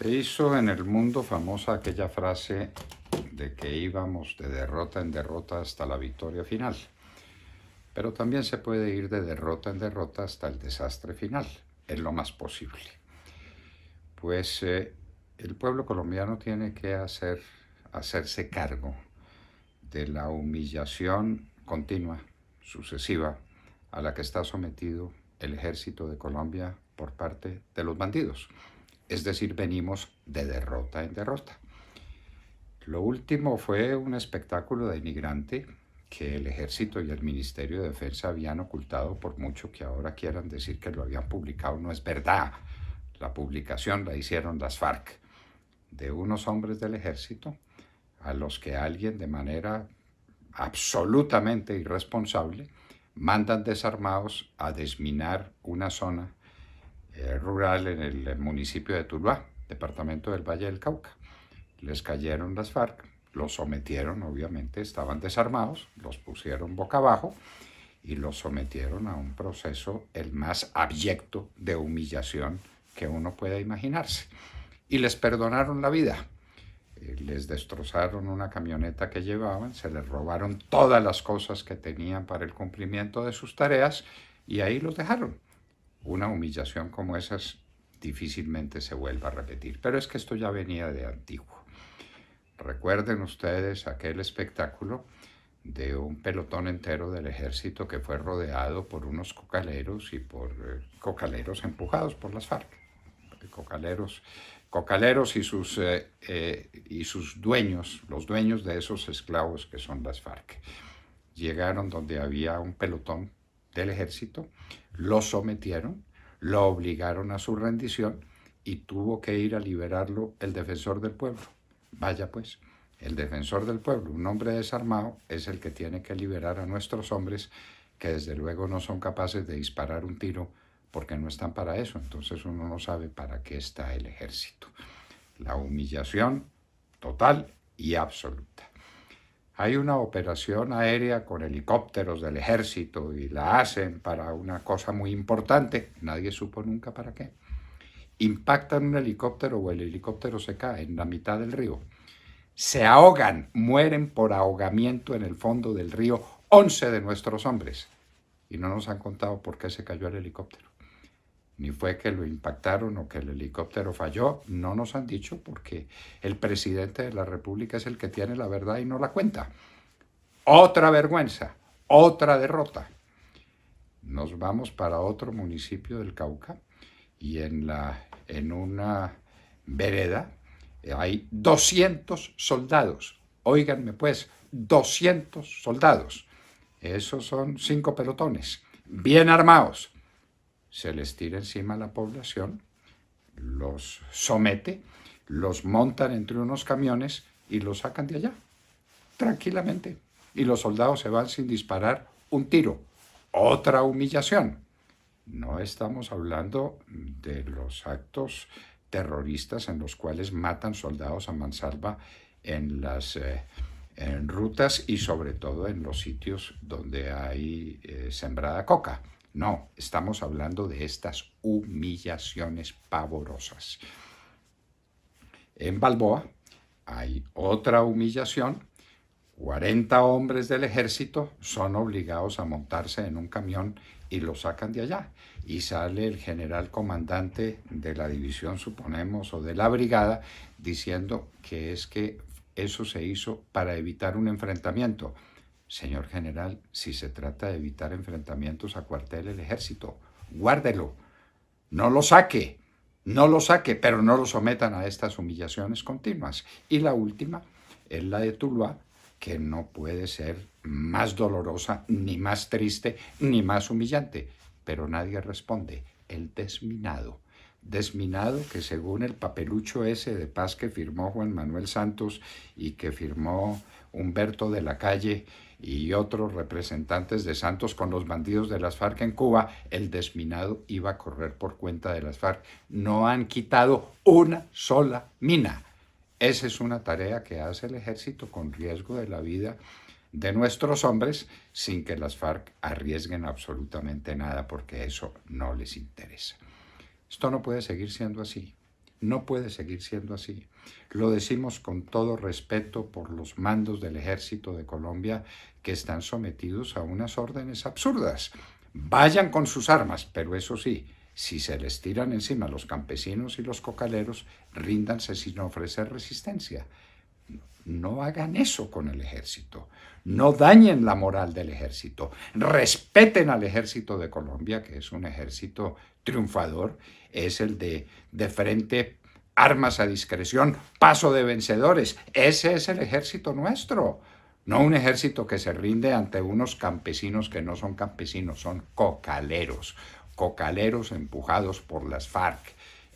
Se hizo en el mundo famosa aquella frase de que íbamos de derrota en derrota hasta la victoria final, pero también se puede ir de derrota en derrota hasta el desastre final, en lo más posible. Pues eh, el pueblo colombiano tiene que hacer, hacerse cargo de la humillación continua, sucesiva, a la que está sometido el ejército de Colombia por parte de los bandidos. Es decir, venimos de derrota en derrota. Lo último fue un espectáculo de inmigrante que el ejército y el Ministerio de Defensa habían ocultado por mucho que ahora quieran decir que lo habían publicado. No es verdad. La publicación la hicieron las FARC de unos hombres del ejército a los que alguien de manera absolutamente irresponsable mandan desarmados a desminar una zona eh, rural en el municipio de Tuluá, departamento del Valle del Cauca. Les cayeron las FARC, los sometieron, obviamente, estaban desarmados, los pusieron boca abajo y los sometieron a un proceso el más abyecto de humillación que uno pueda imaginarse. Y les perdonaron la vida. Eh, les destrozaron una camioneta que llevaban, se les robaron todas las cosas que tenían para el cumplimiento de sus tareas y ahí los dejaron una humillación como esas difícilmente se vuelva a repetir. Pero es que esto ya venía de antiguo. Recuerden ustedes aquel espectáculo de un pelotón entero del ejército que fue rodeado por unos cocaleros y por eh, cocaleros empujados por las FARC. Cocaleros, cocaleros y, sus, eh, eh, y sus dueños, los dueños de esos esclavos que son las FARC. Llegaron donde había un pelotón del ejército, lo sometieron, lo obligaron a su rendición y tuvo que ir a liberarlo el defensor del pueblo. Vaya pues, el defensor del pueblo, un hombre desarmado, es el que tiene que liberar a nuestros hombres que desde luego no son capaces de disparar un tiro porque no están para eso. Entonces uno no sabe para qué está el ejército. La humillación total y absoluta. Hay una operación aérea con helicópteros del ejército y la hacen para una cosa muy importante, nadie supo nunca para qué. Impactan un helicóptero o el helicóptero se cae en la mitad del río. Se ahogan, mueren por ahogamiento en el fondo del río 11 de nuestros hombres. Y no nos han contado por qué se cayó el helicóptero ni fue que lo impactaron o que el helicóptero falló, no nos han dicho porque el presidente de la República es el que tiene la verdad y no la cuenta. Otra vergüenza, otra derrota. Nos vamos para otro municipio del Cauca y en, la, en una vereda eh, hay 200 soldados. Óiganme pues, 200 soldados. Esos son cinco pelotones, bien armados se les tira encima a la población, los somete, los montan entre unos camiones y los sacan de allá, tranquilamente. Y los soldados se van sin disparar un tiro. Otra humillación. No estamos hablando de los actos terroristas en los cuales matan soldados a mansalva en las eh, rutas y sobre todo en los sitios donde hay eh, sembrada coca. No, estamos hablando de estas humillaciones pavorosas. En Balboa hay otra humillación. 40 hombres del ejército son obligados a montarse en un camión y lo sacan de allá. Y sale el general comandante de la división, suponemos, o de la brigada, diciendo que es que eso se hizo para evitar un enfrentamiento. Señor general, si se trata de evitar enfrentamientos a cuartel del ejército, guárdelo, no lo saque, no lo saque, pero no lo sometan a estas humillaciones continuas. Y la última es la de Tuluá, que no puede ser más dolorosa, ni más triste, ni más humillante, pero nadie responde, el desminado desminado que según el papelucho ese de paz que firmó Juan Manuel Santos y que firmó Humberto de la Calle y otros representantes de Santos con los bandidos de las FARC en Cuba, el desminado iba a correr por cuenta de las FARC. No han quitado una sola mina. Esa es una tarea que hace el ejército con riesgo de la vida de nuestros hombres sin que las FARC arriesguen absolutamente nada porque eso no les interesa. Esto no puede seguir siendo así. No puede seguir siendo así. Lo decimos con todo respeto por los mandos del ejército de Colombia que están sometidos a unas órdenes absurdas. Vayan con sus armas, pero eso sí, si se les tiran encima los campesinos y los cocaleros, ríndanse sin ofrecer resistencia no hagan eso con el ejército. No dañen la moral del ejército. Respeten al ejército de Colombia, que es un ejército triunfador. Es el de, frente, armas a discreción, paso de vencedores. Ese es el ejército nuestro. No un ejército que se rinde ante unos campesinos que no son campesinos, son cocaleros. Cocaleros empujados por las FARC.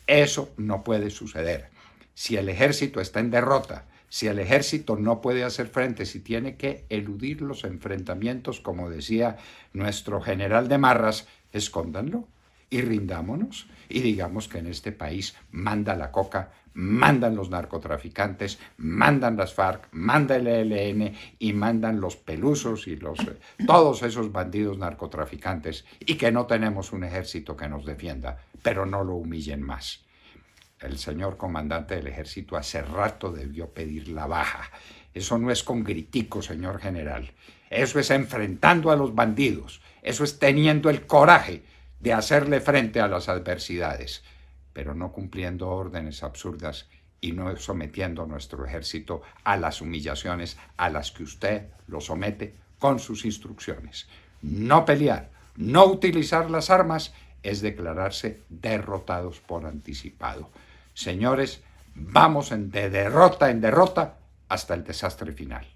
Eso no puede suceder. Si el ejército está en derrota, si el ejército no puede hacer frente, si tiene que eludir los enfrentamientos, como decía nuestro general de Marras, escóndanlo y rindámonos y digamos que en este país manda la coca, mandan los narcotraficantes, mandan las FARC, manda el ELN y mandan los pelusos y los eh, todos esos bandidos narcotraficantes y que no tenemos un ejército que nos defienda, pero no lo humillen más el señor comandante del ejército hace rato debió pedir la baja. Eso no es con gritico, señor general. Eso es enfrentando a los bandidos. Eso es teniendo el coraje de hacerle frente a las adversidades, pero no cumpliendo órdenes absurdas y no sometiendo a nuestro ejército a las humillaciones a las que usted lo somete con sus instrucciones. No pelear, no utilizar las armas es declararse derrotados por anticipado. Señores, vamos de derrota en derrota hasta el desastre final.